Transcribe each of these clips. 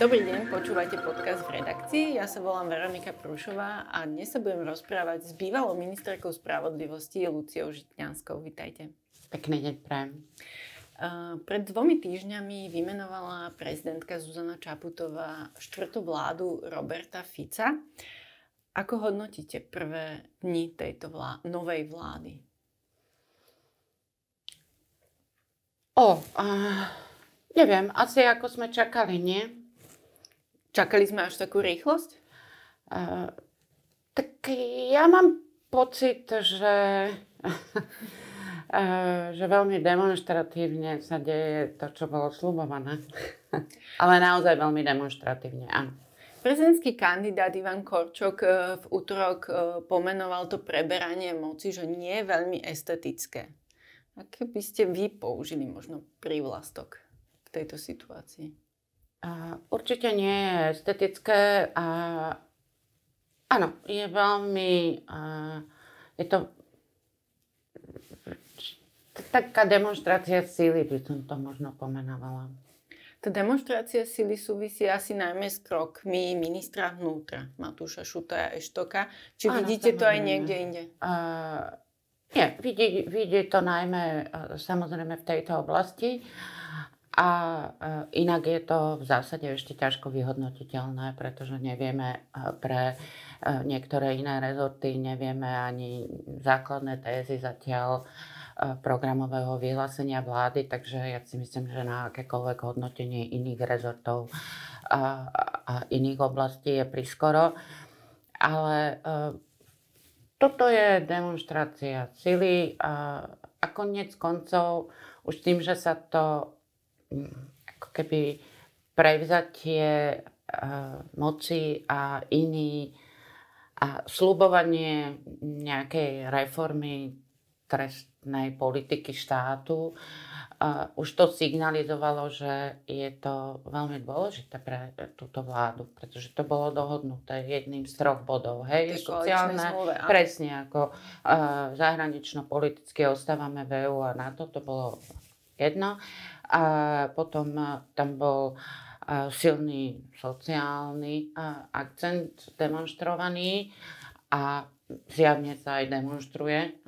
Dobrý deň, počúvate podcast v redakcii. Ja sa volám Veronika Prúšová a dnes sa budem rozprávať s bývalou ministerkou spravodlivosti Luciou Žitňanskou. Vítajte. Pekný deň prajem. pred dvomi týždňami vymenovala prezidentka Zuzana Čaputová štvrtú vládu Roberta Fica. Ako hodnotíte prvé dni tejto vlá- novej vlády? O, uh, neviem, asi ako sme čakali, nie? Čakali sme až takú rýchlosť? Uh, tak ja mám pocit, že, uh, že veľmi demonstratívne sa deje to, čo bolo slubované. Ale naozaj veľmi demonstratívne, áno. Prezidentský kandidát Ivan Korčok eh, v útorok pomenoval to preberanie moci, že nie je veľmi estetické. Aké by ste vy použili možno prívlastok v tejto situácii? Určite nie je estetické a áno, je veľmi, je to taká demonstrácia síly, by som to možno pomenovala. Tá demonstrácia sily súvisí asi najmä s krokmi ministra vnútra Matúša Šutaja Eštoka. Či ano, vidíte to aj niekde inde? Uh, nie, vidí, vidí to najmä e, samozrejme v tejto oblasti. A e, inak je to v zásade ešte ťažko vyhodnotiteľné, pretože nevieme e, pre e, niektoré iné rezorty, nevieme ani základné tézy zatiaľ programového vyhlásenia vlády, takže ja si myslím, že na akékoľvek hodnotenie iných rezortov a, iných oblastí je priskoro. Ale toto je demonstrácia sily a, a konec koncov už tým, že sa to ako keby prevzatie eh, moci a iný a slubovanie nejakej reformy trestnej politiky štátu. Už to signalizovalo, že je to veľmi dôležité pre túto vládu, pretože to bolo dohodnuté jedným z troch bodov. Hej, Tej sociálne, zmluve, presne ako eh, zahranično-politicky ostávame v EU a na to, to bolo jedno. A potom e, tam bol e, silný sociálny e, akcent demonstrovaný a zjavne sa aj demonstruje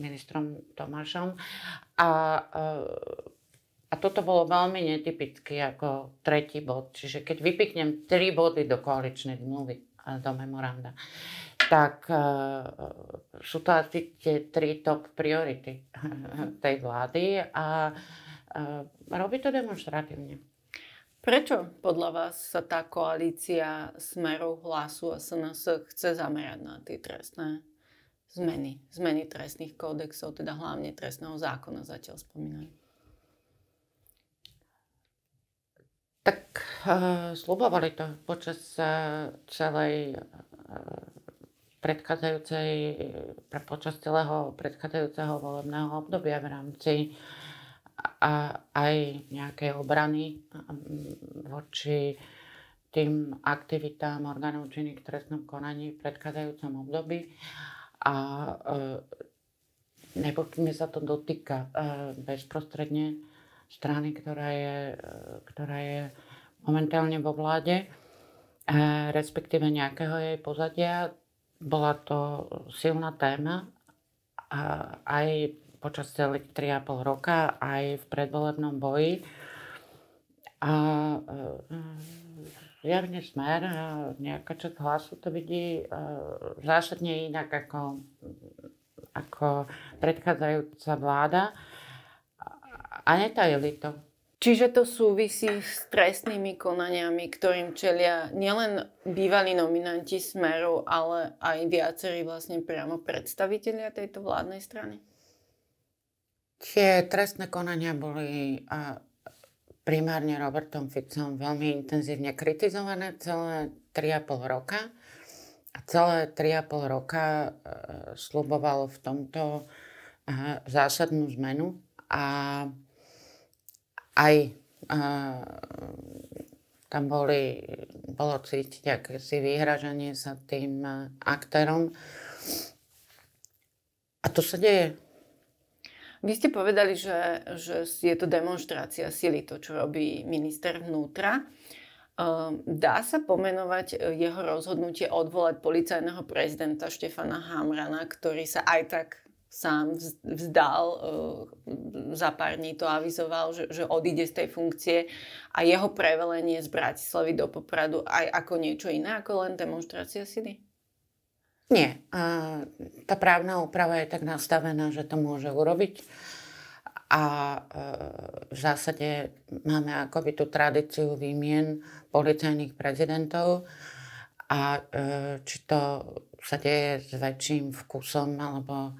ministrom Tomášom. A, a toto bolo veľmi netypické ako tretí bod. Čiže keď vypiknem tri body do koaličnej zmluvy, do memoranda, tak eh, sú to asi tie tri top priority tej vlády a eh, robí to demonstratívne. Prečo podľa vás sa tá koalícia smeru hlasu a SNS chce zamerať na tie trestné zmeny? Zmeny trestných kódexov, teda hlavne trestného zákona zatiaľ spomínajú. Tak uh, eh, slubovali to počas uh, celej uh, predchádzajúcej, e, počas celého predchádzajúceho volebného obdobia v rámci a aj nejakej obrany voči tým aktivitám orgánov činných v trestnom konaní v predchádzajúcom období. A e, nepochybne sa to dotýka e, bezprostredne strany, ktorá je, ktorá je momentálne vo vláde, respektíve nejakého jej pozadia bola to silná téma a aj počas celých 3,5 roka, aj v predvolebnom boji. A javne smer, nejaká časť hlasu to vidí e, zásadne inak ako, ako predchádzajúca vláda. A netajili to. Čiže to súvisí s trestnými konaniami, ktorým čelia nielen bývalí nominanti Smeru, ale aj viacerí vlastne priamo predstavitelia tejto vládnej strany? Tie trestné konania boli a primárne Robertom Ficom veľmi intenzívne kritizované celé 3,5 roka. A celé 3,5 roka e, sluboval v tomto e, zásadnú zmenu. A aj uh, tam boli, bolo cítiť akési vyhražanie sa tým uh, aktérom. A to sa deje. Vy ste povedali, že, že je to demonstrácia sily, to, čo robí minister vnútra. E, dá sa pomenovať e, jeho rozhodnutie odvolať policajného prezidenta Štefana Hamrana, ktorý sa aj tak sám vzdal, eh, za pár dní to avizoval, že, že odíde z tej funkcie a jeho prevelenie z Bratislavy do Popradu aj ako niečo iné, ako len demonstrácia sily? Nie. Tá právna úprava je tak nastavená, že to môže urobiť. A eh, v zásade máme akoby tú tradíciu výmien policajných prezidentov a eh, či to sa deje s väčším vkusom alebo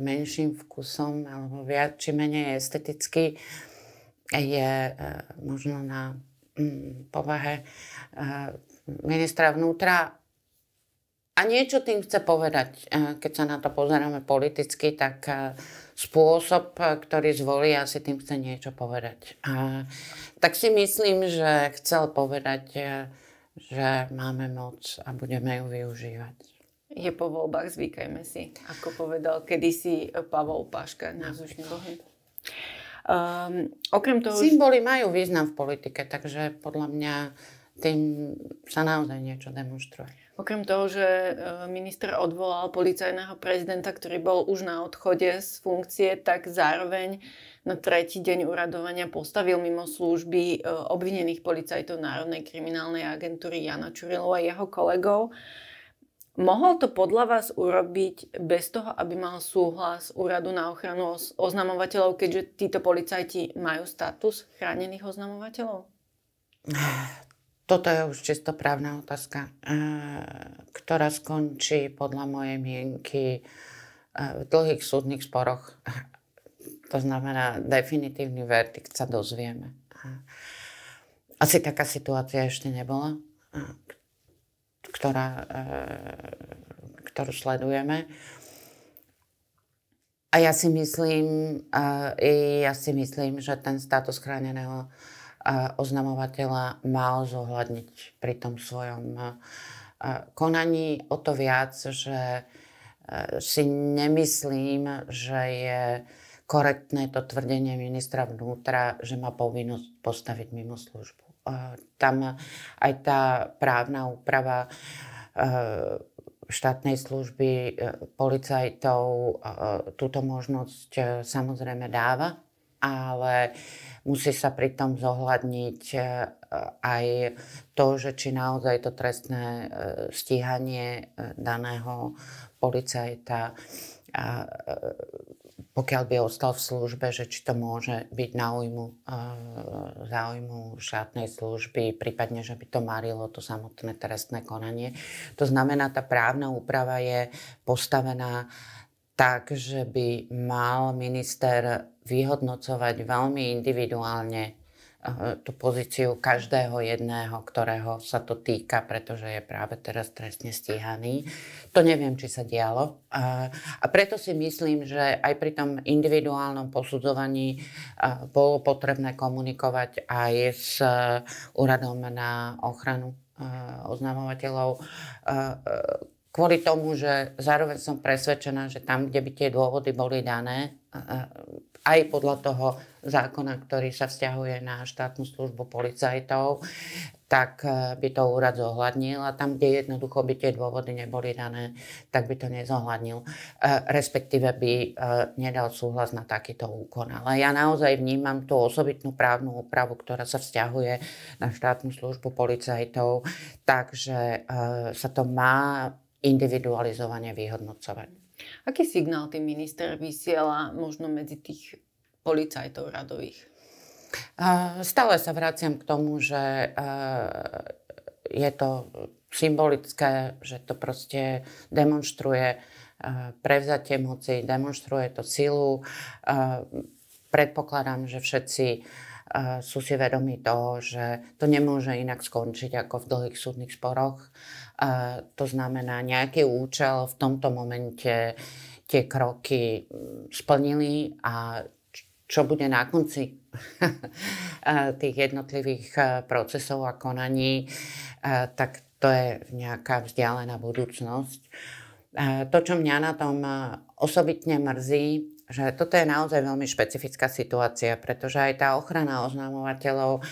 menším vkusom alebo viac či menej esteticky je e, možno na mm, povahe e, ministra vnútra a niečo tým chce povedať, e, keď sa na to pozeráme politicky, tak spôsob, ktorý zvolí, asi tým chce niečo povedať. A tak si myslím, že chcel povedať, že máme moc a budeme ju využívať je po voľbách, zvykajme si, ako povedal kedysi Pavol Paška, Um, okrem toho... Symboly majú význam v politike, takže podľa mňa tým sa naozaj niečo demonstruje. Okrem toho, že e, minister odvolal policajného prezidenta, ktorý bol už na odchode z funkcie, tak zároveň na tretí deň uradovania postavil mimo služby e, obvinených policajtov Národnej kriminálnej agentúry Jana Čurilova a jeho kolegov. Mohol to podľa vás urobiť bez toho, aby mal súhlas úradu na ochranu oznamovateľov, keďže títo policajti majú status chránených oznamovateľov? Toto je už čisto právna otázka, eh, ktorá skončí podľa mojej mienky eh, v dlhých súdnych sporoch. To znamená, definitívny verdikt sa dozvieme. Asi taká situácia ešte nebola ktorá, e, ktorú sledujeme. A ja si myslím, ja si myslím, že ten status chráneného e, oznamovateľa mal zohľadniť pri tom svojom e, konaní. O to viac, že si nemyslím, že je korektné to tvrdenie ministra vnútra, že má povinnosť postaviť mimo službu tam aj tá právna úprava e, štátnej služby e, policajtov e, túto možnosť samozrejme dáva, ale musí sa pritom zohľadniť aj to, že či naozaj to trestné stíhanie daného policajta pokiaľ by ostal v službe, že či to môže byť náujmu, e, eh, záujmu štátnej služby, prípadne, že by to marilo to samotné trestné konanie. To znamená, tá právna úprava je postavená tak, že by mal minister vyhodnocovať veľmi individuálne Eh, tú pozíciu každého jedného, ktorého sa to týka, pretože je práve teraz trestne stíhaný. To neviem, či sa dialo. A preto si myslím, že aj pri tom individuálnom posudzovaní eh, bolo potrebné komunikovať aj s eh, úradom na ochranu oznamovateľov, kvôli tomu, že zároveň som presvedčená, že tam, kde by tie dôvody boli dané, aj podľa toho zákona, ktorý sa vzťahuje na štátnu službu policajtov, tak eh, by to úrad zohľadnil a tam, kde jednoducho by tie dôvody neboli dané, tak by to nezohľadnil. Eh, respektíve by eh, nedal súhlas na takýto úkon. Ale ja naozaj vnímam tú osobitnú právnu úpravu, ktorá sa vzťahuje na štátnu službu policajtov, takže sa to má individualizovane vyhodnocovať. Aký signál tým minister vysiela možno medzi tých policajtov radových? Stále sa vraciam k tomu, že je to symbolické, že to proste demonstruje prevzatie moci, demonstruje to silu. Predpokladám, že všetci sú si vedomi toho, že to nemôže inak skončiť ako v dlhých súdnych sporoch. To znamená, nejaký účel v tomto momente tie kroky mm, splnili a čo bude na konci tých jednotlivých procesov a konaní, tak to je nejaká vzdialená budúcnosť. To, čo mňa na tom osobitne mrzí, že toto je naozaj veľmi špecifická situácia, pretože aj tá ochrana oznamovateľov, eh,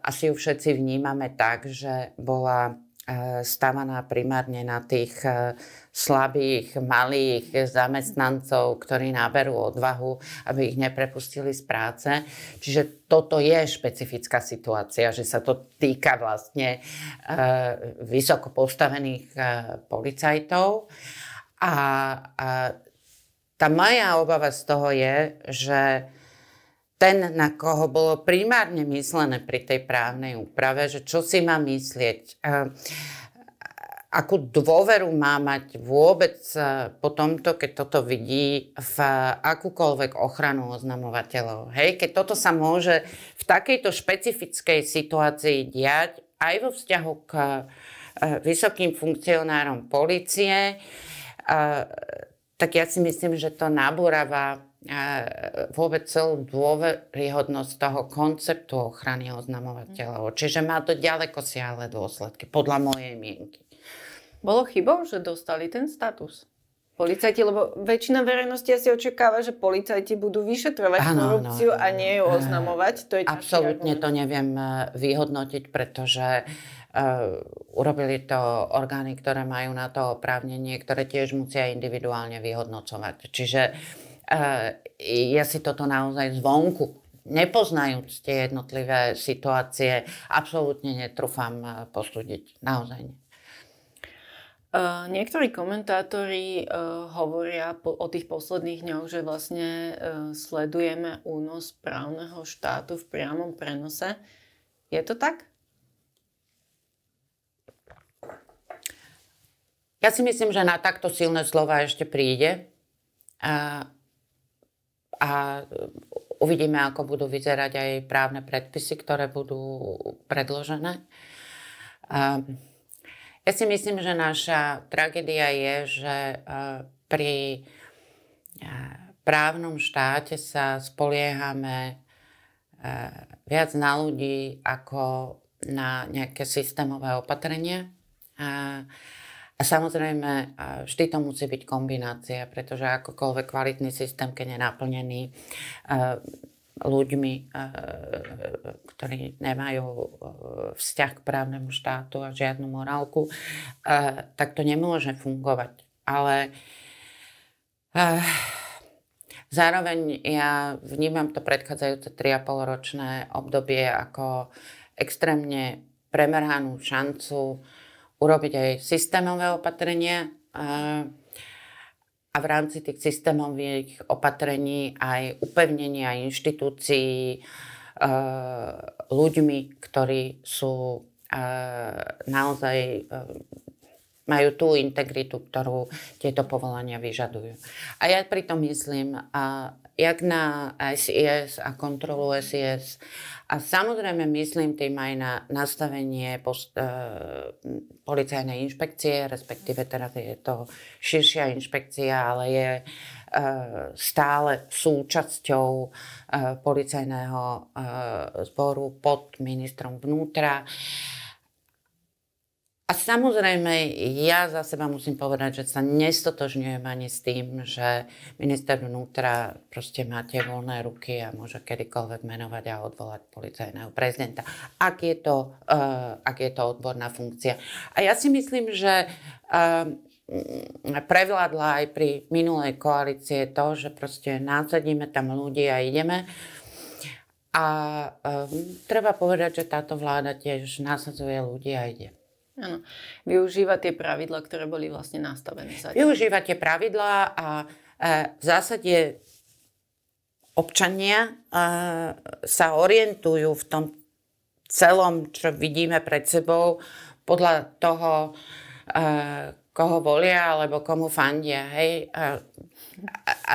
asi ju všetci vnímame tak, že bola eh, stavaná primárne na tých eh, slabých, malých zamestnancov, ktorí náberú odvahu, aby ich neprepustili z práce. Čiže toto je špecifická situácia, že sa to týka vlastne vysoko postavených policajtov. A, a tá moja obava z toho je, že ten, na koho bolo primárne myslené pri tej právnej úprave, že čo si má myslieť, eh, akú dôveru má mať vôbec eh, po tomto, keď toto vidí v eh, akúkoľvek ochranu oznamovateľov. Hej, keď toto sa môže v takejto špecifickej situácii diať aj vo vzťahu k vysokým funkcionárom policie, tak ja si myslím, že to nabúrava e, vôbec celú dôveryhodnosť toho konceptu ochrany oznamovateľov. Mhm. Čiže má to ďaleko siahle dôsledky, podľa mojej mienky. Bolo chybou, že dostali ten status? Policajti, lebo väčšina verejnosti asi očakáva, že policajti budú vyšetrovať ano, korupciu ano, a nie ju oznamovať. To je Absolútne to neviem e, vyhodnotiť, pretože uh, Eh, urobili to orgány, ktoré majú na to oprávnenie, ktoré tiež musia individuálne vyhodnocovať. Čiže eh, ja si toto naozaj zvonku nepoznajúc tie jednotlivé situácie, absolútne netrúfam eh, posúdiť. Naozaj nie. Uh, niektorí komentátori uh, hovoria po, o tých posledných dňoch, že vlastne uh, sledujeme únos právneho štátu v priamom prenose. Je to tak? Ja si myslím, že na takto silné slova ešte príde a, a uvidíme, ako budú vyzerať aj právne predpisy, ktoré budú predložené. A, ja si myslím, že naša tragédia je, že pri právnom štáte sa spoliehame viac na ľudí ako na nejaké systémové opatrenia. A a samozrejme, vždy to musí byť kombinácia, pretože akokoľvek kvalitný systém, keď je naplnený e, ľuďmi, e, ktorí nemajú e, vzťah k právnemu štátu a žiadnu morálku, tak to nemôže fungovať. Ale zároveň ja vnímam to predchádzajúce 3,5 ročné obdobie ako extrémne premerhanú šancu urobiť aj systémové opatrenia a, a v rámci tých systémových opatrení aj upevnenia inštitúcií e, ľuďmi, ktorí sú e, naozaj e, majú tú integritu, ktorú tieto povolania vyžadujú. A ja pritom myslím a jak na SIS a kontrolu SIS. A samozrejme myslím tým aj na nastavenie post, uh, e, policajnej inšpekcie, respektíve teraz je to širšia inšpekcia, ale je uh, stále súčasťou uh, policajného uh, zboru pod ministrom vnútra. Uh, a samozrejme, ja za seba musím povedať, že sa nestotožňujem ani s tým, že minister vnútra proste máte voľné ruky a môže kedykoľvek menovať a odvolať policajného prezidenta, ak je to, uh, ak je to odborná funkcia. A ja si myslím, že uh, prevládla aj pri minulej koalície to, že proste násadíme tam ľudí a ideme. A um, treba povedať, že táto vláda tiež nasadzuje ľudí a ide. Áno. Využíva tie pravidla, ktoré boli vlastne nastavené. Zatiaľ. Využíva tie pravidla a e, v zásade občania e, sa orientujú v tom celom, čo vidíme pred sebou, podľa toho, e, koho volia alebo komu fandia. Hej? A, a,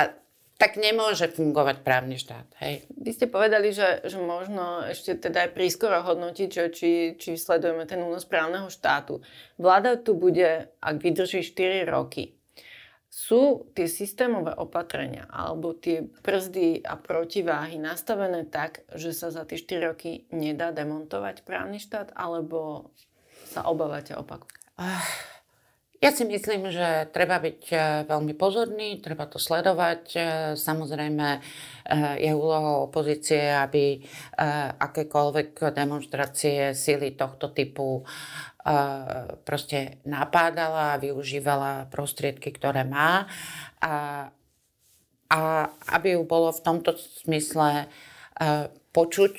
tak nemôže fungovať právny štát. Hej. Vy ste povedali, že, že možno ešte teda aj prískoro hodnotiť, že, či, či sledujeme ten únos právneho štátu. Vláda tu bude, ak vydrží 4 roky. Sú tie systémové opatrenia alebo tie brzdy a protiváhy nastavené tak, že sa za tie 4 roky nedá demontovať právny štát alebo sa obávate opaku? Ja si myslím, že treba byť eh, veľmi pozorný, treba to sledovať. Eh, samozrejme eh, je úlohou opozície, aby akékoľvek demonstrácie síly tohto typu proste napádala, a využívala prostriedky, ktoré má a, a aby ju bolo v tomto smysle počuť,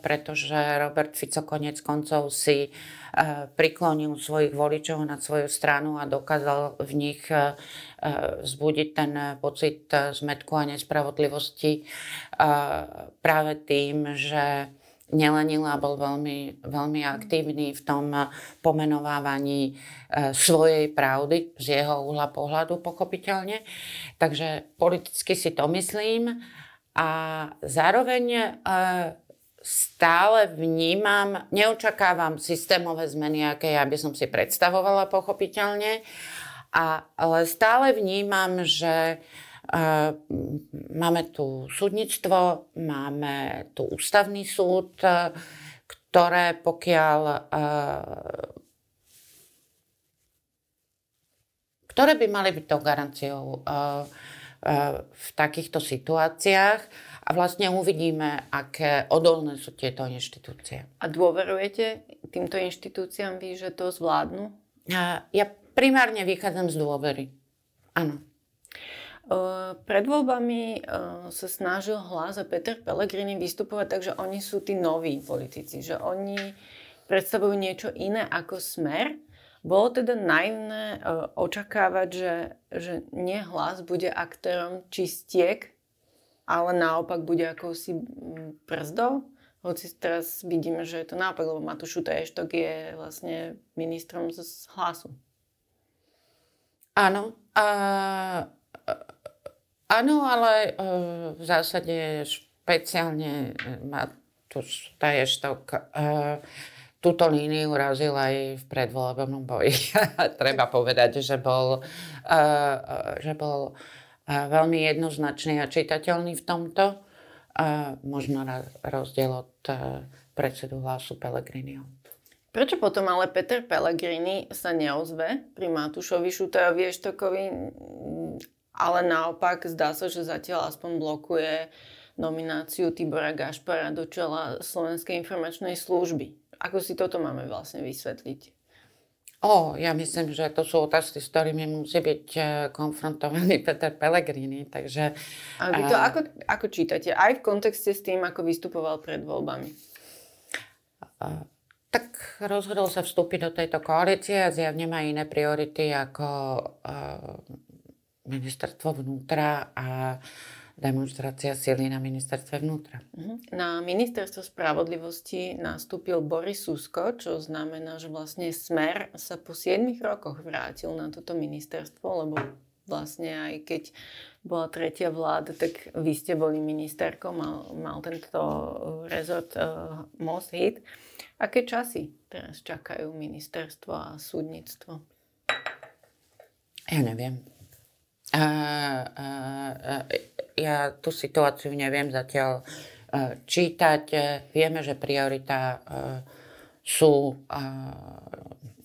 pretože Robert Fico konec koncov si Eh, priklonil svojich voličov na svoju stranu a dokázal v nich eh, eh, vzbudiť ten pocit zmetku a nespravodlivosti práve tým, že nelenil a bol veľmi, veľmi aktívny v tom pomenovávaní svojej pravdy z jeho uhla pohľadu pochopiteľne. Takže politicky si to myslím a zároveň stále vnímam, neočakávam systémové zmeny, aké ja by som si predstavovala pochopiteľne, a, ale stále vnímam, že e, máme tu súdnictvo, máme tu ústavný súd, e, ktoré pokiaľ e, ktoré by mali byť tou garanciou e, e v takýchto situáciách a vlastne uvidíme, aké odolné sú tieto inštitúcie. A dôverujete týmto inštitúciám vy, že to zvládnu? Ja primárne vychádzam z dôvery. Áno. Pred voľbami sa snažil hlas a Peter Pellegrini vystupovať takže oni sú tí noví politici, že oni predstavujú niečo iné ako smer. Bolo teda naivné očakávať, že, že nie hlas bude aktérom čistiek ale naopak bude ako si przdo. Mm, Hoci teraz vidíme, že je to naopak, lebo Matúš Eštok je vlastne ministrom z hlasu. Áno. A, áno, ale e, v zásade špeciálne e, Matúš Eštok e, túto líniu urazil aj v predvolebnom boji. Treba povedať, že bol, že bol veľmi jednoznačný a čitateľný v tomto, možno na rozdiel od e, predsedu hlasu Pelegriniho. Prečo potom ale Peter Pellegrini sa neozve pri Matúšovi Šutajovi Eštokovi, ale naopak zdá sa, že zatiaľ aspoň blokuje nomináciu Tibora Gašpara do čela Slovenskej informačnej služby. Ako si toto máme vlastne vysvetliť? O, ja myslím, že to sú otázky, s ktorými musí byť eh, konfrontovaný Peter Pellegrini, takže... Ale vy to a... Eh, ako, ako čítate? Aj v kontexte s tým, ako vystupoval pred voľbami? A, eh, tak rozhodol sa vstúpiť do tejto koalície a zjavne má iné priority ako ministerstvo vnútra a demonstrácia sily na ministerstve vnútra. Mhm. Na ministerstvo spravodlivosti nastúpil Boris Susko, čo znamená, že vlastne Smer sa po 7 rokoch vrátil na toto ministerstvo, lebo vlastne aj keď bola tretia vláda, tak vy ste boli ministerkou, mal, mal tento rezort uh, eh, most hit. Aké časy teraz čakajú ministerstvo a súdnictvo? Ja neviem. Uh, uh, uh, ja tú situáciu neviem zatiaľ čítať. Vieme, že priorita sú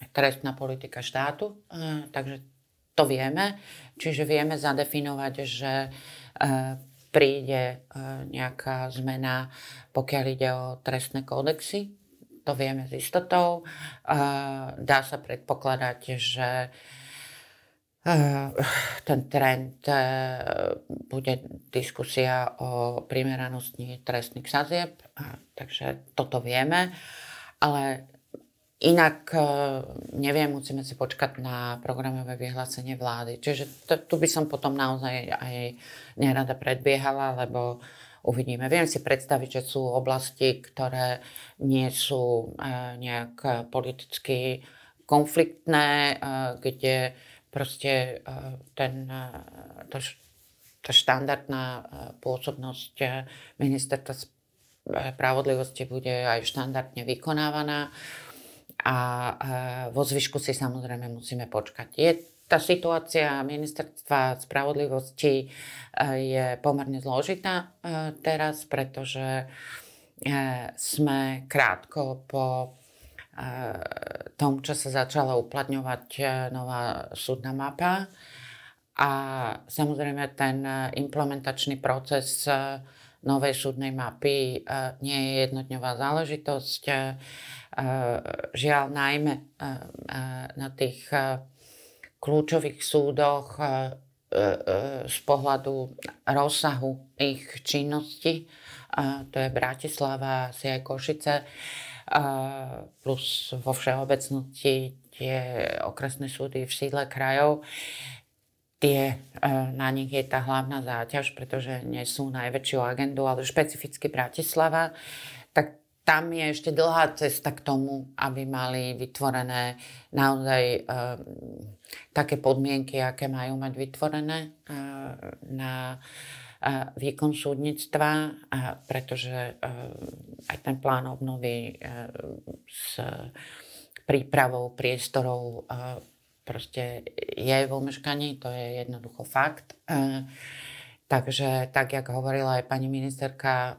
trestná politika štátu, takže to vieme. Čiže vieme zadefinovať, že príde nejaká zmena, pokiaľ ide o trestné kódexy. To vieme s istotou. Dá sa predpokladať, že Eh, ten trend eh, bude diskusia o primeranosti trestných sazieb, takže toto vieme, ale inak eh, neviem, musíme si počkať na programové vyhlásenie vlády. Čiže tu by som potom naozaj aj nerada predbiehala, lebo uvidíme. Viem si predstaviť, že sú oblasti, ktoré nie sú nejak politicky konfliktné, kde proste e, ten, e, to, tá štandardná e, pôsobnosť ministerstva spravodlivosti bude aj štandardne vykonávaná a vo zvyšku si samozrejme musíme počkať. Je tá situácia ministerstva spravodlivosti je pomerne zložitá teraz, pretože sme krátko po Eh, tom, čo sa začala uplatňovať eh, nová súdna mapa. A samozrejme ten eh, implementačný proces novej súdnej mapy nie je jednotňová záležitosť. Žiaľ najmä na tých kľúčových súdoch z pohľadu rozsahu ich činnosti, to je Bratislava, asi aj Košice, Eh, plus vo všeobecnosti tie okresné súdy v sídle krajov, tie, eh, na nich je tá hlavná záťaž, pretože nie sú najväčšiu agendu, ale špecificky Bratislava, tak tam je ešte dlhá cesta k tomu, aby mali vytvorené naozaj eh, také podmienky, aké majú mať vytvorené na výkon súdnictva, pretože eh, aj ten plán obnovy eh, s prípravou priestorov eh, proste je v omeškaní, to je jednoducho fakt. Takže tak, jak hovorila aj pani ministerka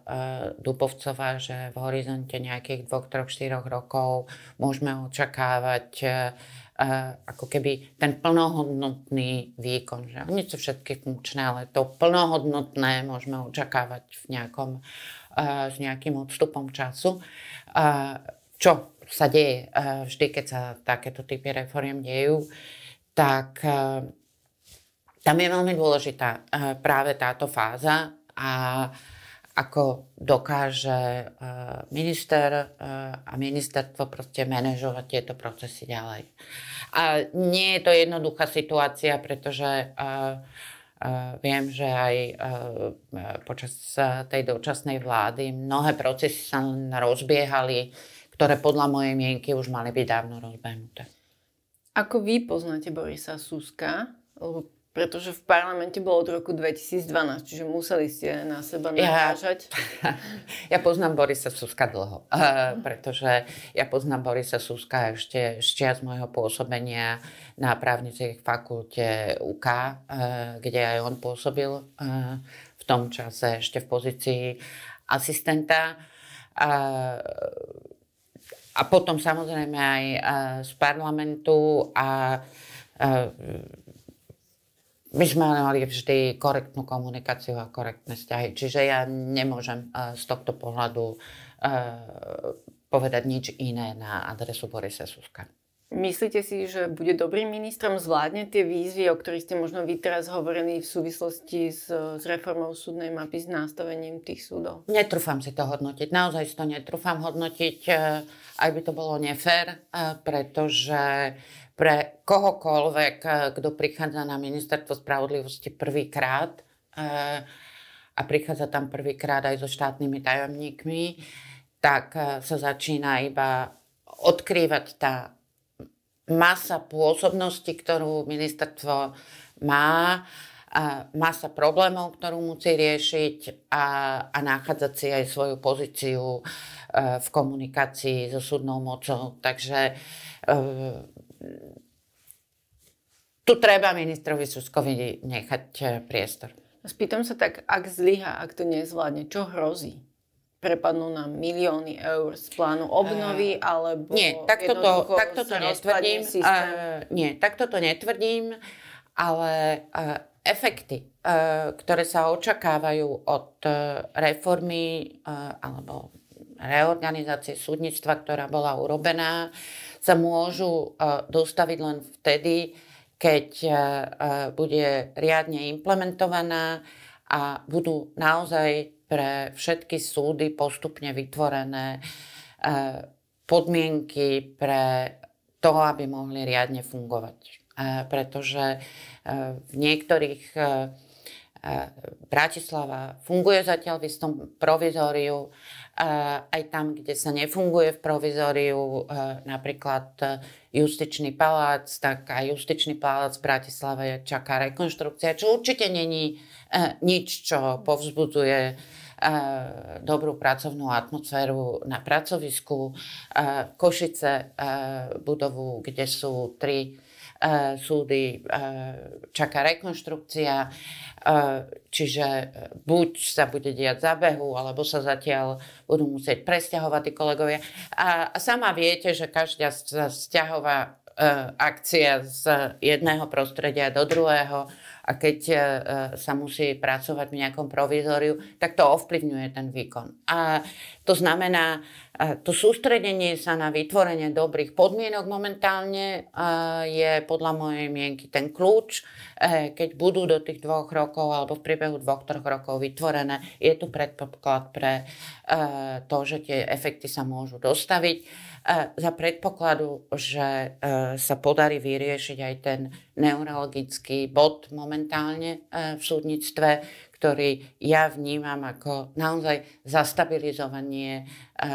Dubovcová, že v horizonte nejakých 2, 3, 4 rokov môžeme očakávať Eh, ako keby ten plnohodnotný výkon. Že nie sú všetky funkčné, ale to plnohodnotné môžeme očakávať v nejakom, eh, s nejakým odstupom času. Eh, čo sa deje vždy, keď sa takéto typy reforiem dejú, tak tam je veľmi dôležitá práve táto fáza a ako dokáže eh, minister eh, a ministerstvo proste manažovať tieto procesy ďalej. A nie je to jednoduchá situácia, pretože eh, viem, že aj počas tej dočasnej vlády mnohé procesy sa rozbiehali, ktoré podľa mojej mienky už mali byť dávno rozbehnuté. Ako vy poznáte Borisa Suska, lebo pretože v parlamente bolo od roku 2012, čiže museli ste na seba narážať. Ja, ja poznám Borisa Suska dlho, uh, pretože ja poznám Borisa Suska ešte, ešte z môjho pôsobenia na právnickej fakulte UK, uh, eh, kde aj on pôsobil uh, v tom čase ešte v pozícii asistenta. Uh, a potom samozrejme aj z parlamentu a my sme mali vždy korektnú komunikáciu a korektné vzťahy. Čiže ja nemôžem e, z tohto pohľadu e, povedať nič iné na adresu Borisa Suska. Myslíte si, že bude dobrým ministrom, zvládne tie výzvy, o ktorých ste možno vy teraz hovorili v súvislosti s, s reformou súdnej mapy, s nastavením tých súdov? Netrúfam si to hodnotiť, naozaj si to netrúfam hodnotiť, e, aj by to bolo nefér, pretože pre kohokoľvek, eh, kto prichádza na ministerstvo spravodlivosti prvýkrát eh, a prichádza tam prvýkrát aj so štátnymi tajomníkmi, tak eh, sa začína iba odkrývať tá masa pôsobnosti, ktorú ministerstvo má, a masa problémov, ktorú musí riešiť a, a nachádzať si aj svoju pozíciu v komunikácii so súdnou mocou. Takže tu treba ministrovi Suskovi nechať eh, priestor. Spýtam sa tak, ak zlyha, ak to nezvládne, čo hrozí? Prepadnú nám milióny eur z plánu eh, obnovy, uh, alebo... Nie, takto to, eh, tak toto netvrdím. Uh, nie, takto to netvrdím, ale uh, efekty, uh, ktoré sa očakávajú od uh, reformy uh, alebo reorganizácie súdnictva, ktorá bola urobená, sa môžu e, dostaviť len vtedy, keď e, e, bude riadne implementovaná a budú naozaj pre všetky súdy postupne vytvorené podmienky pre to, aby mohli riadne fungovať. Pretože v niektorých Bratislava funguje zatiaľ v istom provizóriu, aj tam, kde sa nefunguje v provizóriu, napríklad e, Justičný palác, tak aj Justičný palác v Bratislave čaká rekonštrukcia, čo určite není e, nič, čo povzbudzuje e, dobrú pracovnú atmosféru na pracovisku. Košice budovu, kde sú tri Eh, súdy eh, čaká rekonštrukcia, eh, čiže buď sa bude diať zábehu, alebo sa zatiaľ budú musieť presťahovať tí kolegovia. A sama viete, že každá sťahová akcia z jedného prostredia do druhého a keď e, e, sa musí pracovať v nejakom provizóriu, tak to ovplyvňuje ten výkon. A to znamená, e, to sústredenie sa na vytvorenie dobrých podmienok momentálne je podľa mojej mienky ten kľúč. Keď budú do tých dvoch rokov alebo v priebehu dvoch, troch rokov vytvorené, je tu predpoklad pre to, že tie efekty sa môžu dostaviť za predpokladu, že sa podarí vyriešiť aj ten neurologický bod momentálne momentálne e, v súdnictve, ktorý ja vnímam ako naozaj zastabilizovanie e, e,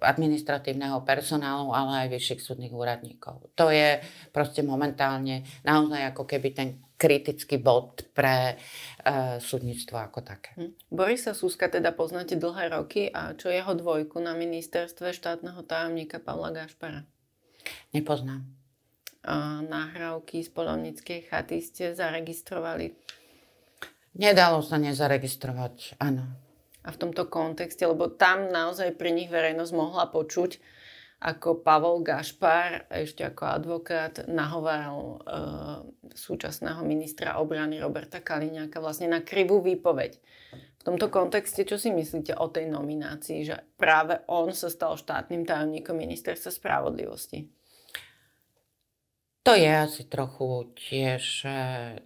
administratívneho personálu, ale aj vyšších súdnych úradníkov. To je proste momentálne naozaj ako keby ten kritický bod pre e, súdnictvo ako také. Hm. Borisa Suska teda poznáte dlhé roky a čo jeho dvojku na ministerstve štátneho tajomníka Pavla Gašpara? Nepoznám nahrávky z polovníckej chaty ste zaregistrovali? Nedalo sa nezaregistrovať, áno. A v tomto kontexte, lebo tam naozaj pri nich verejnosť mohla počuť, ako Pavol Gašpar, ešte ako advokát, nahováral e, súčasného ministra obrany Roberta Kaliňáka vlastne na krivú výpoveď. V tomto kontexte, čo si myslíte o tej nominácii, že práve on sa stal štátnym tajomníkom ministerstva spravodlivosti? To je asi trochu tiež e,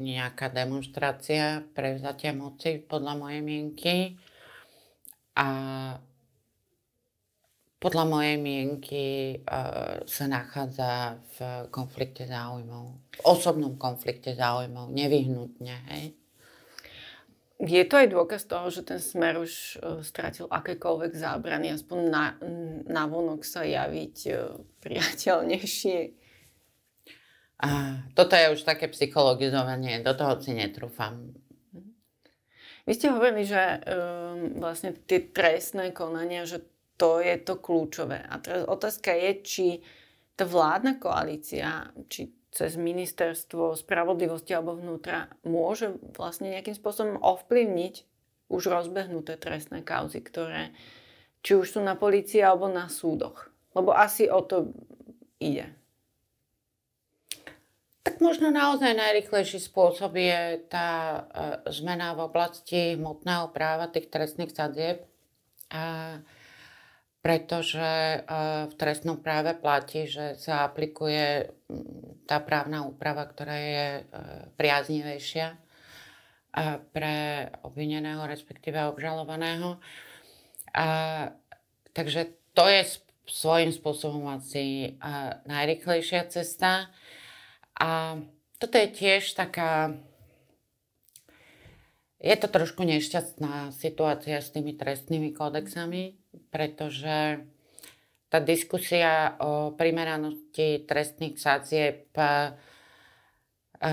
nejaká demonstrácia prevzatia moci podľa mojej mienky. A podľa mojej mienky e, sa nachádza v konflikte záujmov. V osobnom konflikte záujmov, nevyhnutne. Hej? Je to aj dôkaz toho, že ten smer už e, strátil akékoľvek zábrany, aspoň na, na vonok sa javiť priateľnejšie a toto je už také psychologizovanie, do toho si netrúfam. Vy ste hovorili, že um, vlastne tie trestné konania, že to je to kľúčové. A teraz otázka je, či tá vládna koalícia, či cez ministerstvo spravodlivosti alebo vnútra môže vlastne nejakým spôsobom ovplyvniť už rozbehnuté trestné kauzy, ktoré či už sú na polícii alebo na súdoch. Lebo asi o to ide. Tak možno naozaj najrychlejší spôsob je tá e, zmena v oblasti hmotného práva tých trestných sadzieb, pretože e, v trestnom práve platí, že sa aplikuje tá právna úprava, ktorá je e, priaznivejšia pre obvineného, respektíve obžalovaného. A, takže to je svojím spôsobom asi najrychlejšia cesta. A toto je tiež taká... Je to trošku nešťastná situácia s tými trestnými kódexami, pretože tá diskusia o primeranosti trestných sadzieb e, e,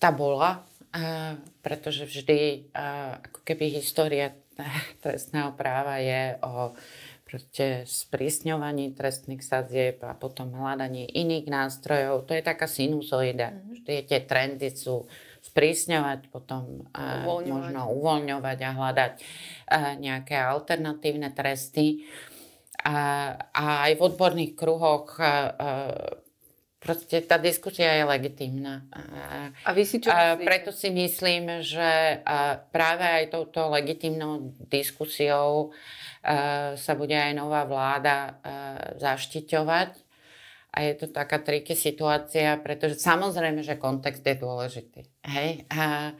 tá bola, e, pretože vždy ako keby história trestného práva je o proste sprísňovaní trestných sadzieb a potom hľadanie iných nástrojov. To je taká sinusoida. Mm-hmm. tie trendy sú sprísňovať, potom uvoľňovať. možno uvoľňovať a hľadať nejaké alternatívne tresty. A, a aj v odborných kruhoch proste tá diskusia je legitimná. A vy si čo a Preto si myslím, že práve aj touto legitimnou diskusiou sa bude aj nová vláda zaštiťovať. A je to taká triky situácia, pretože samozrejme, že kontext je dôležitý. Hej? A,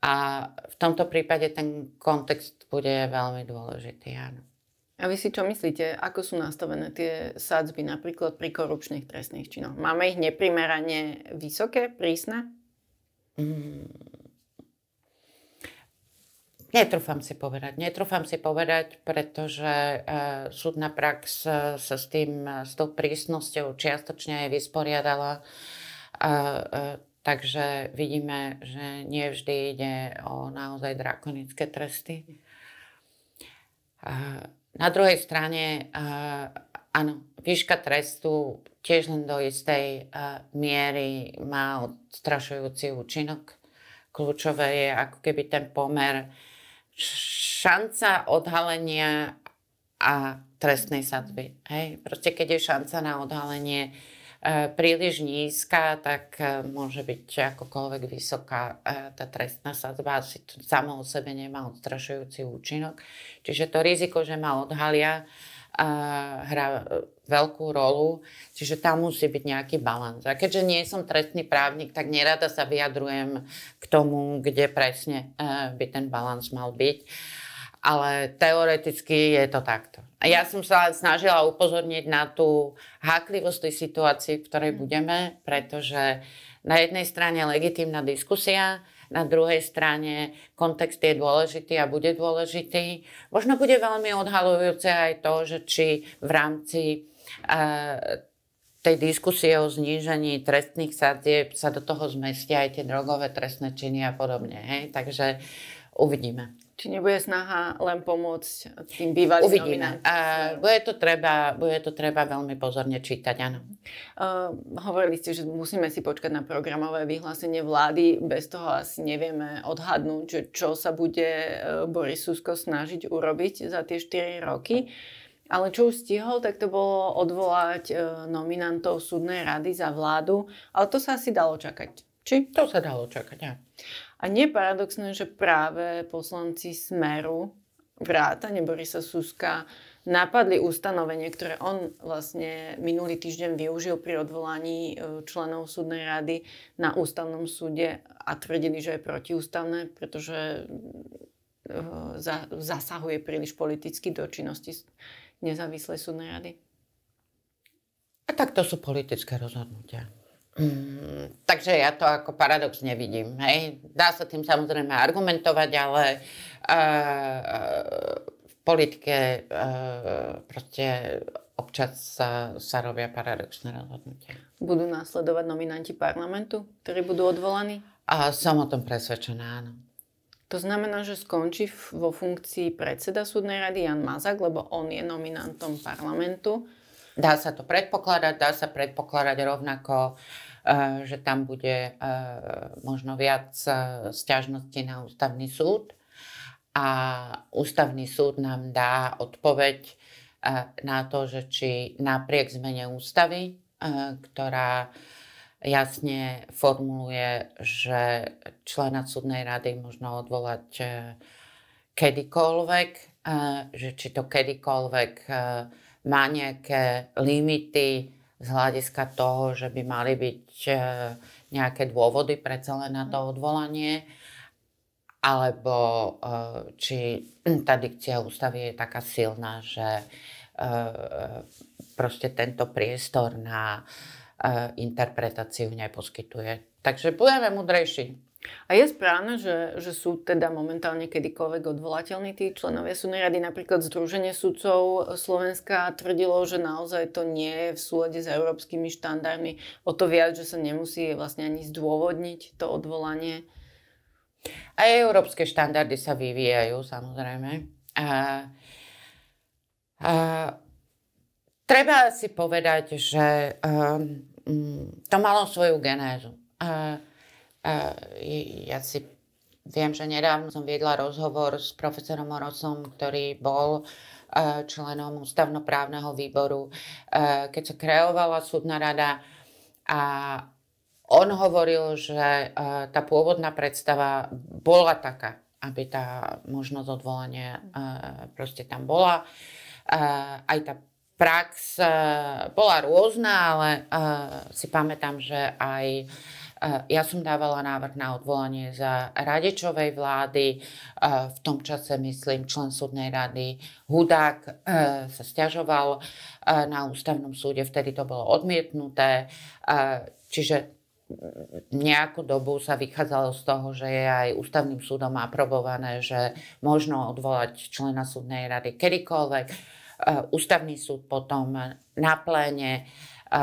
a v tomto prípade ten kontext bude veľmi dôležitý, áno. A vy si čo myslíte, ako sú nastavené tie sádzby napríklad pri korupčných trestných činoch? Máme ich neprimerane vysoké, prísne? Mm. Netrúfam si povedať. Netrúfam si povedať, pretože e, súdna prax e, sa s tým, e, s tou prísnosťou čiastočne aj vysporiadala. E, e, takže vidíme, že nie vždy ide o naozaj drakonické tresty. E, na druhej strane, uh, áno, výška trestu tiež len do istej uh, miery má odstrašujúci účinok. Kľúčové je ako keby ten pomer šanca odhalenia a trestnej sadby. Hej, proste keď je šanca na odhalenie E, príliš nízka, tak e, môže byť akokoľvek vysoká e, tá trestná sadzba, asi samo o sebe nemá odstrašujúci účinok. Čiže to riziko, že ma odhalia, hrá veľkú rolu, čiže tam musí byť nejaký balans. A keďže nie som trestný právnik, tak nerada sa vyjadrujem k tomu, kde presne by ten balans mal byť ale teoreticky je to takto. A ja som sa snažila upozorniť na tú háklivosť tej situácii, v ktorej mhm. budeme, pretože na jednej strane legitímna diskusia, na druhej strane kontext je dôležitý a bude dôležitý. Možno bude veľmi odhalujúce aj to, že či v rámci uh, tej diskusie o znížení trestných sadieb sa do toho zmestia aj tie drogové trestné činy a podobne. Hej? Takže uvidíme. Či nebude snaha len pomôcť tým bývalým Uvidíme. A bude, to treba, bude to treba veľmi pozorne čítať, áno. Uh, hovorili ste, že musíme si počkať na programové vyhlásenie vlády. Bez toho asi nevieme odhadnúť, že čo sa bude Boris Susko snažiť urobiť za tie 4 roky. Ale čo už stihol, tak to bolo odvolať nominantov súdnej rady za vládu. Ale to sa asi dalo čakať. Či? To sa dalo čakať, áno. Ja. A nie je paradoxné, že práve poslanci Smeru, vrátane Borisa Suska, napadli ustanovenie, ktoré on vlastne minulý týždeň využil pri odvolaní e, členov súdnej rady na ústavnom súde a tvrdili, že je protiústavné, pretože e, zasahuje príliš politicky do činnosti nezávislej súdnej rady. A tak to sú politické rozhodnutia. Mm, takže ja to ako paradox nevidím. Hej. Dá sa tým samozrejme argumentovať, ale uh, v politike uh, proste občas sa, sa robia paradoxné rozhodnutia. Budú následovať nominanti parlamentu, ktorí budú odvolaní? A som o tom presvedčená, áno. To znamená, že skončí vo funkcii predseda súdnej rady Jan Mazak, lebo on je nominantom parlamentu. Dá sa to predpokladať, dá sa predpokladať rovnako uh, Eh, že tam bude eh, možno viac eh, stiažností na ústavný súd a ústavný súd nám dá odpoveď na to, že či napriek zmene ústavy, ktorá jasne formuluje, že člena súdnej rady možno odvolať kedykoľvek, že či to kedykoľvek má nejaké limity, z hľadiska toho, že by mali byť e, nejaké dôvody predsa len na to odvolanie, alebo e, či tá dikcia ústavy je taká silná, že e, proste tento priestor na interpretáciu neposkytuje. Takže budeme mudrejší. A je správne, že, že sú teda momentálne kedykoľvek odvolateľní tí členovia súdnej rady. Napríklad Združenie sudcov Slovenska tvrdilo, že naozaj to nie je v súlade s európskymi štandardmi. O to viac, že sa nemusí vlastne ani zdôvodniť to odvolanie. Aj európske štandardy sa vyvíjajú, samozrejme. A, a, treba si povedať, že m, to malo svoju genézu. A, ja si viem, že nedávno som viedla rozhovor s profesorom Morosom, ktorý bol e, členom ústavnoprávneho výboru, e, keď sa kreovala súdna rada a on hovoril, že e, tá pôvodná predstava bola taká, aby tá možnosť odvolania proste tam bola. Aj tá prax bola rôzna, ale si pamätám, že aj Eh, ja som dávala návrh na odvolanie za radečovej vlády, eh, v tom čase myslím člen súdnej rady Hudák eh, sa stiažoval na ústavnom súde, vtedy to bolo odmietnuté, čiže mm, nejakú dobu sa vychádzalo z toho, že je aj ústavným súdom aprobované, že možno odvolať člena súdnej rady kedykoľvek. Ústavný súd potom na pléne E,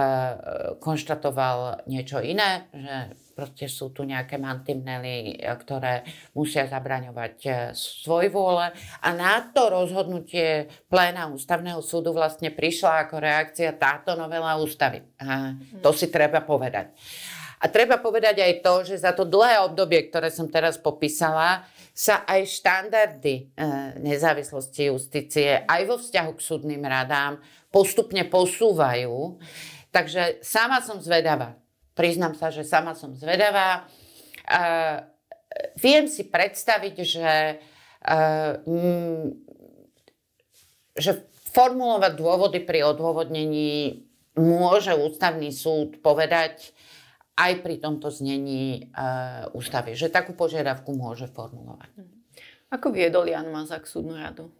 konštatoval niečo iné, že proste sú tu nejaké mantinely, e, ktoré musia zabraňovať e, svoj vôle. A na to rozhodnutie pléna ústavného súdu vlastne prišla ako reakcia táto novela ústavy. A mhm. to si treba povedať. A treba povedať aj to, že za to dlhé obdobie, ktoré som teraz popísala, sa aj štandardy nezávislosti justície aj vo vzťahu k súdnym radám postupne posúvajú. Takže sama som zvedavá. Priznám sa, že sama som zvedavá. Uh, viem si predstaviť, že, uh, m, že formulovať dôvody pri odôvodnení môže ústavný súd povedať aj pri tomto znení uh, ústavy, že takú požiadavku môže formulovať. Mhm. Ako viedol Jan Mazak súdnu radu?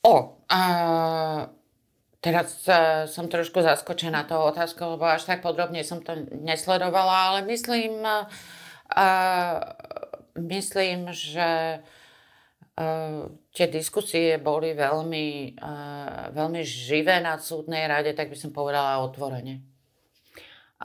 O, uh, Teraz uh, som trošku zaskočená toho otázkou, lebo až tak podrobne som to nesledovala, ale myslím, uh, myslím, že uh, tie diskusie boli veľmi, uh, veľmi živé na súdnej rade, tak by som povedala otvorene.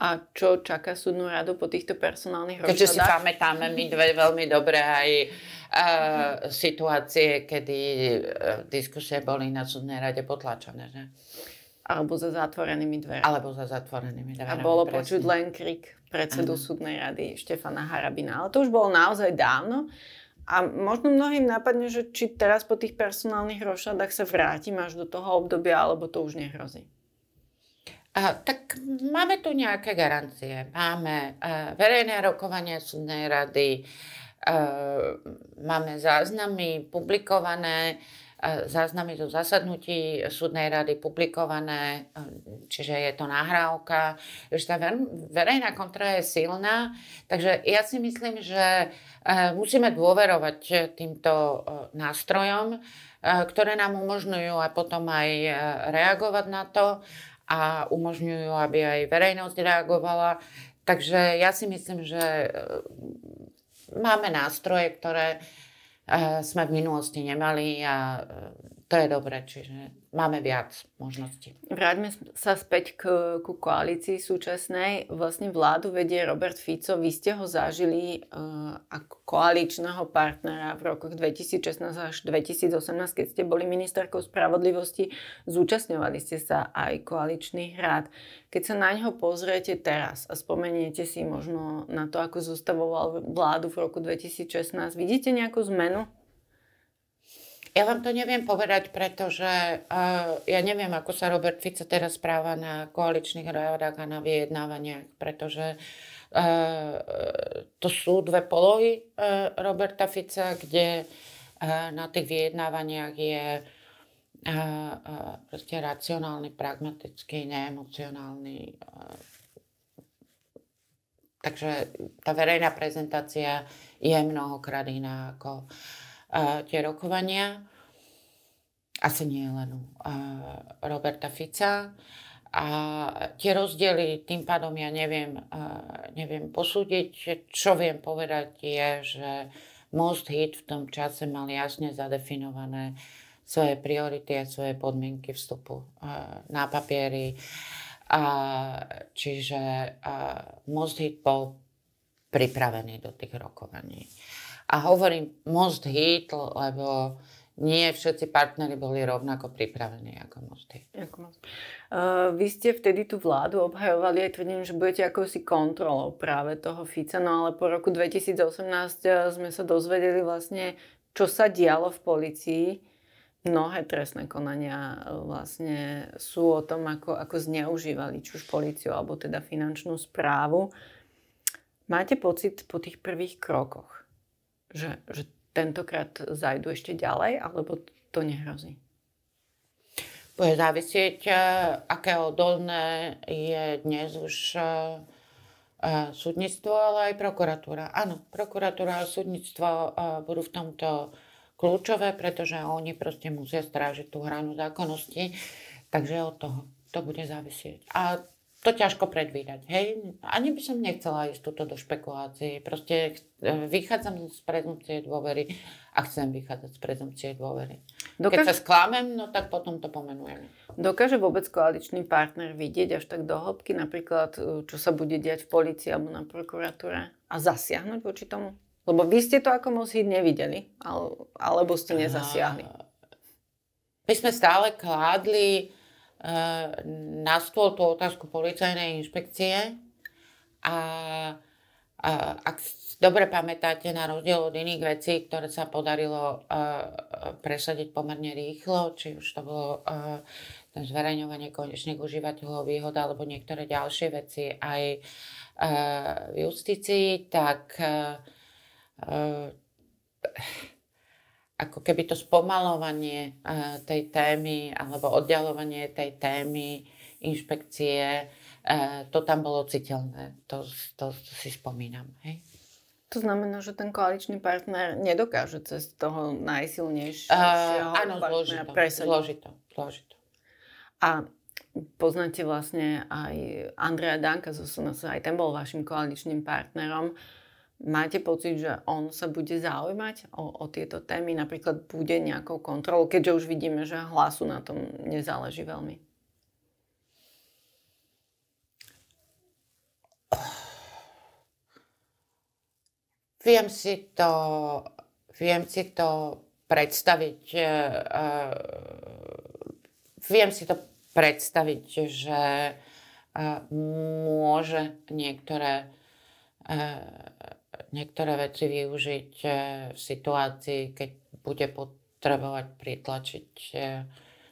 A čo čaká súdnu radu po týchto personálnych rozhodách? Keďže si pamätáme my dve veľmi dobre aj uh, uh, situácie, kedy e, diskusie boli na súdnej rade potlačené. Že? Alebo za zatvorenými dverami. Alebo za zatvorenými dverami. A bolo presne. počuť len krik predsedu ano. súdnej rady Štefana Harabina. Ale to už bolo naozaj dávno. A možno mnohým napadne, že či teraz po tých personálnych rošadách sa vrátim až do toho obdobia, alebo to už nehrozí. A, tak máme tu nejaké garancie. Máme a, e, verejné rokovanie súdnej rady, Ehm, máme záznamy publikované, e, záznamy zo zasadnutí súdnej rady publikované, e, čiže je to nahrávka, že tá verejná kontra je silná, takže ja si myslím, že e, musíme dôverovať týmto nástrojom, ktoré nám umožňujú a potom aj reagovať na to a umožňujú, aby aj verejnosť reagovala. Takže ja si myslím, že máme nástroje, ktoré eh, sme v minulosti nemali a to je dobre, čiže máme viac možností. Vráťme sa späť k, ku koalícii súčasnej. Vlastne vládu vedie Robert Fico. Vy ste ho zažili uh, ako koaličného partnera v rokoch 2016 až 2018, keď ste boli ministerkou spravodlivosti. Zúčastňovali ste sa aj koaličných rád. Keď sa na ňo pozriete teraz a spomeniete si možno na to, ako zostavoval vládu v roku 2016, vidíte nejakú zmenu? Ja vám to neviem povedať, pretože uh, ja neviem, ako sa Robert Fico teraz správa na koaličných rádach a na vyjednávaniach, pretože uh, to sú dve polohy uh, Roberta Fica, kde uh, na tých vyjednávaniach je uh, uh, proste racionálny, pragmatický, neemocionálny. Uh, takže tá verejná prezentácia je mnohokrát iná ako uh, uh, tie rokovania. Asi nie len uh, Roberta Fica. A tie rozdiely, tým pádom ja neviem, uh, neviem posúdiť. Čo viem povedať je, že Most Hit v tom čase mal jasne zadefinované svoje priority a svoje podmienky vstupu uh, na papiery. A, čiže uh, Most Hit bol pripravený do tých rokovaní. A hovorím most hit, lebo nie všetci partnery boli rovnako pripravení ako most hit. Uh, vy ste vtedy tú vládu obhajovali aj tvrdením, že budete akousi kontrolou práve toho Fica, no ale po roku 2018 e, sme sa dozvedeli vlastne, čo sa dialo v policii mnohé trestné konania e, vlastne sú o tom, ako, ako zneužívali či už policiu alebo teda finančnú správu. Máte pocit po tých prvých krokoch, že, že tentokrát zajdu ešte ďalej, alebo to nehrozí? Bude závisieť, e, aké odolné je dnes už e, e, súdnictvo, ale aj prokuratúra. Áno, prokuratúra a súdnictvo budú v tomto kľúčové, pretože oni proste musia strážiť tú hranu zákonnosti, takže od toho to bude závisieť. A to ťažko predvídať. Hej? Ani by som nechcela ísť túto do špekulácií. Proste vychádzam z prezumcie dôvery a chcem vychádzať z prezumcie dôvery. Dokáže... Keď sa sklámem, no tak potom to pomenujem. Dokáže vôbec koaličný partner vidieť až tak do hĺbky, napríklad e, čo sa bude diať v policii alebo na prokuratúre a zasiahnuť voči tomu? Lebo vy ste to ako mozhy nevideli, alebo ste nezasiahli. A... My sme stále kládli Eh, na stôl tú otázku policajnej inšpekcie a, a ak dobre pamätáte, na rozdiel od iných vecí, ktoré sa podarilo eh, presadiť pomerne rýchlo, či už to bolo a, eh, zverejňovanie konečných užívateľov výhod alebo niektoré ďalšie veci aj v justícii, tak ako keby to spomalovanie eh, tej témy alebo oddialovanie tej témy inšpekcie, eh, to tam bolo citeľné. To, to, to si spomínam. Hej? To znamená, že ten koaličný partner nedokáže cez toho najsilnejšieho uh, áno, zložito, presadiť. Zložito, zložito. A poznáte vlastne aj Andrea Danka zo SNS, aj ten bol vašim koaličným partnerom. Uh, Máte pocit, že on sa bude zaujímať o, o tieto témy, napríklad bude nejakou kontrolou, keďže už vidíme, že hlasu na tom nezáleží veľmi? Viem si to, viem si to predstaviť, uh, viem si to predstaviť, že uh, môže niektoré uh, niektoré veci využiť eh, v situácii, keď bude potrebovať pritlačiť eh,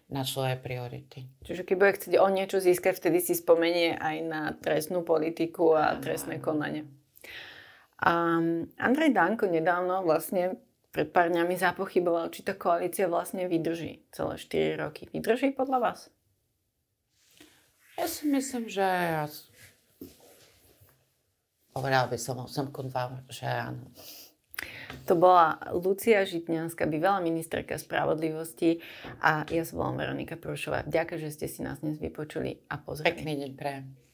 na svoje priority. Čiže keď bude chcieť o niečo získať, vtedy si spomenie aj na trestnú politiku a trestné konanie. A Andrej Danko nedávno vlastne pred pár dňami zapochyboval, či tá koalícia vlastne vydrží celé 4 roky. Vydrží podľa vás? Ja si myslím, že Povedala by som 8,2, že áno. To bola Lucia Žitňanská, bývalá ministerka spravodlivosti a ja som bola Veronika Prošová. Ďakujem, že ste si nás dnes vypočuli a pozreli. Pekný deň prajem.